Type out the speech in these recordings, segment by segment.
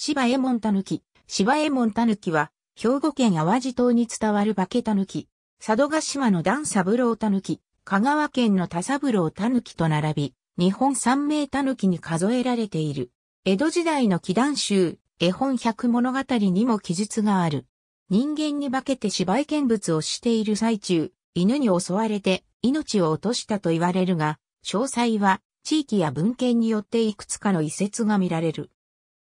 芝右衛門たぬき。芝右衛門たぬきは、兵庫県淡路島に伝わる化けたぬき。佐渡島の段三郎たぬき。香川県の田三郎たぬきと並び、日本三名たぬきに数えられている。江戸時代の祈願集、絵本百物語にも記述がある。人間に化けて芝居見物をしている最中、犬に襲われて命を落としたと言われるが、詳細は地域や文献によっていくつかの遺説が見られる。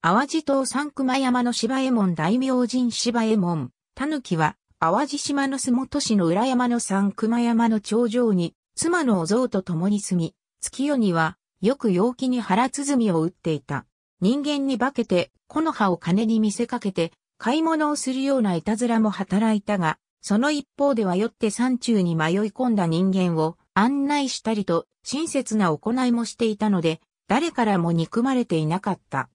淡路島三熊山の芝右衛門大明神芝右衛門。狸は、淡路島の洲本市の裏山の三熊山の頂上に、妻のお像と共に住み、月夜には、よく陽気に腹鼓を打っていた。人間に化けて、木の葉を金に見せかけて、買い物をするようないたずらも働いたが、その一方では酔って山中に迷い込んだ人間を案内したりと親切な行いもしていたので、誰からも憎まれていなかった。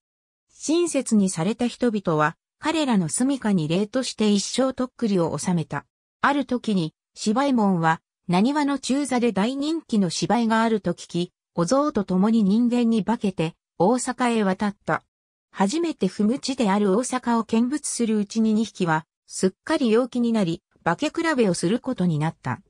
親切にされた人々は、彼らの住処に礼として一生とっくりを収めた。ある時に、芝居門は、何話の中座で大人気の芝居があると聞き、お像と共に人間に化けて、大阪へ渡った。初めて不無地である大阪を見物するうちに2匹は、すっかり陽気になり、化け比べをすることになった。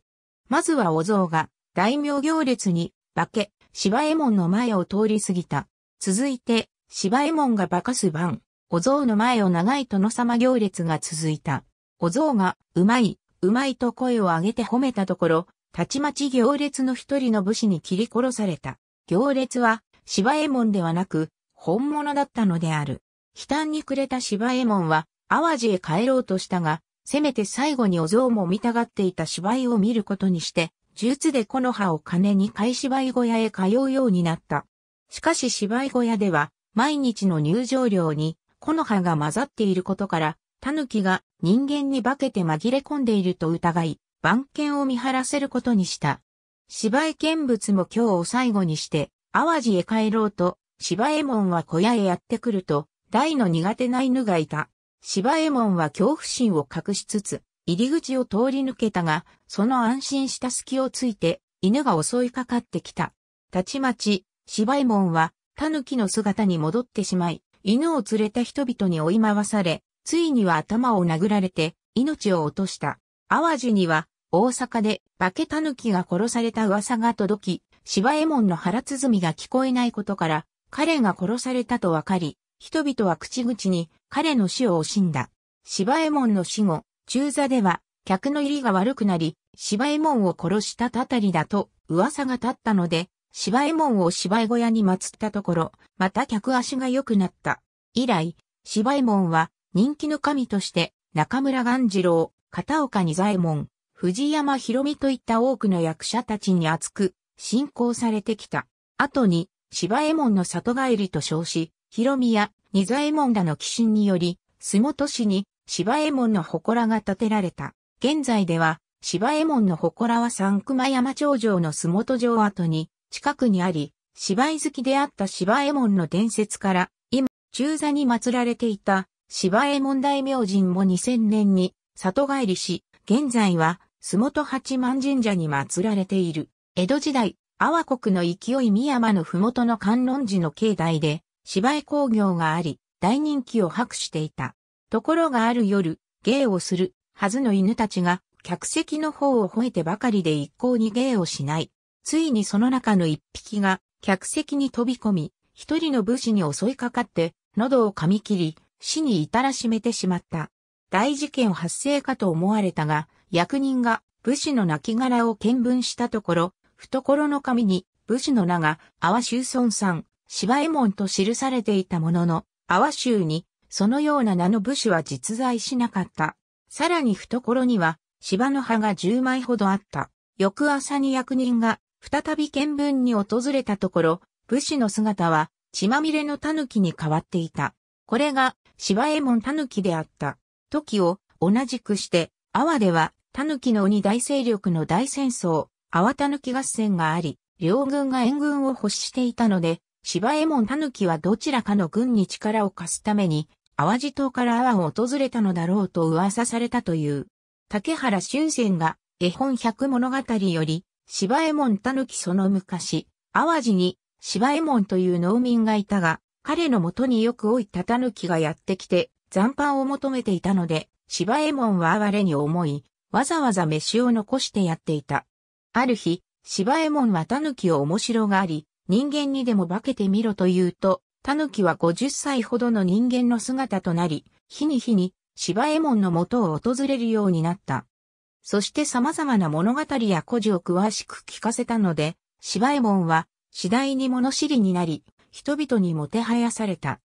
まずはお像が、大名行列に、化け、芝右衛門の前を通り過ぎた。続いて、芝右衛門が化かす番、お像の前を長い殿様行列が続いた。お像が、うまい、うまいと声を上げて褒めたところ、たちまち行列の一人の武士に切り殺された。行列は、芝右衛門ではなく、本物だったのである。悲嘆に暮れた芝右衛門は、淡路へ帰ろうとしたが、せめて最後にお像も見たがっていた芝居を見ることにして、術で木の葉を金に買い芝居小屋へ通うようになった。しかし芝居小屋では、毎日の入場料に木の葉が混ざっていることから、狸が人間に化けて紛れ込んでいると疑い、番犬を見張らせることにした。芝居見物も今日を最後にして、淡路へ帰ろうと、芝右衛門は小屋へやってくると、大の苦手な犬がいた。芝右衛門は恐怖心を隠しつつ、入り口を通り抜けたが、その安心した隙をついて、犬が襲いかかってきた。たちまち、芝右衛門はキの姿に戻ってしまい、犬を連れた人々に追い回され、ついには頭を殴られて命を落とした。淡路には大阪で化けキが殺された噂が届き、芝右衛門の腹鼓が聞こえないことから、彼が殺されたとわかり、人々は口々に彼の死を惜しんだ。芝右衛門の死後、中座では客の入りが悪くなり、芝右衛門を殺したたたりだと噂が立ったので、芝右衛門を芝居小屋に祀ったところ、また客足が良くなった。以来、芝右衛門は人気の神として中村元次郎、片岡二左衛門、藤山博美といった多くの役者たちに厚く信仰されてきた。後に芝右衛門の里帰りと称し、博美や二左衛門らの寄進により、洲本市に芝右衛門の祠が建てられた。現在では、芝右衛門の祠は三熊山頂上の洲本城跡に近くにあり、芝居好きであった芝右衛門の伝説から、今、中座に祀られていた芝右衛門大明神も2000年に里帰りし、現在は洲本八幡神社に祀られている。江戸時代、阿波国の勢い宮山の麓の観音寺の境内で芝居工業があり、大人気を博していた。ところがある夜、芸をするはずの犬たちが客席の方を吠えてばかりで一向に芸をしない。ついにその中の一匹が客席に飛び込み、一人の武士に襲いかかって、喉を噛み切り、死に至らしめてしまった。大事件発生かと思われたが、役人が武士の亡骸を見分したところ、懐の紙に武士の名が、阿波修村さん、芝右衛門と記されていたものの、阿波州に、そのような名の武士は実在しなかった。さらに懐には、芝の葉が10枚ほどあった。翌朝に役人が再び見分に訪れたところ、武士の姿は血まみれの狸に変わっていた。これが芝右衛門狸であった。時を同じくして、阿波では狸の鬼大勢力の大戦争、阿波狸合戦があり、両軍が援軍を欲していたので、芝右衛門狸はどちらかの軍に力を貸すために、淡路島から阿波を訪れたのだろうと噂されたという。竹原俊仙が絵本百物語より芝右衛門狸その昔、淡路に芝右衛門という農民がいたが、彼のもとによく老いた狸がやってきて、残飯を求めていたので、芝右衛門は哀れに思い、わざわざ飯を残してやっていた。ある日、芝右衛門は狸を面白があり、人間にでも化けてみろと言うと、狸は50歳ほどの人間の姿となり、日に日に芝右衛門のもとを訪れるようになった。そして様々な物語や故事を詳しく聞かせたので、芝右衛門は次第に物知りになり、人々にもてはやされた。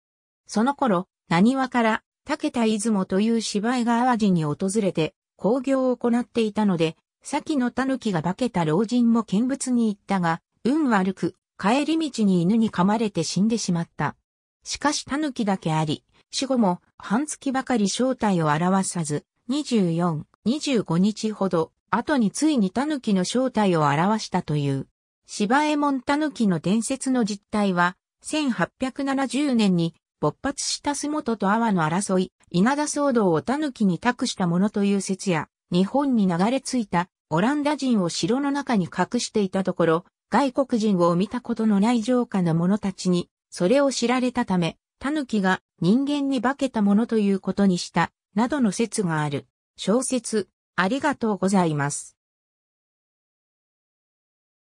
その頃、何話から、竹田出雲という芝居が淡路に訪れて、興行を行っていたので、先の狸が化けた老人も見物に行ったが、運悪く、帰り道に犬に噛まれて死んでしまった。しかし狸だけあり、死後も半月ばかり正体を表さず、24、25日ほど後についに狸の正体を表したという。芝右衛門狸の伝説の実態は、1870年に勃発した洲本と阿波の争い、稲田騒動を狸に託したものという説や、日本に流れ着いたオランダ人を城の中に隠していたところ、外国人を見たことのない城下の者たちに、それを知られたため、狸が人間に化けたものということにした、などの説がある。小説、ありがとうございます。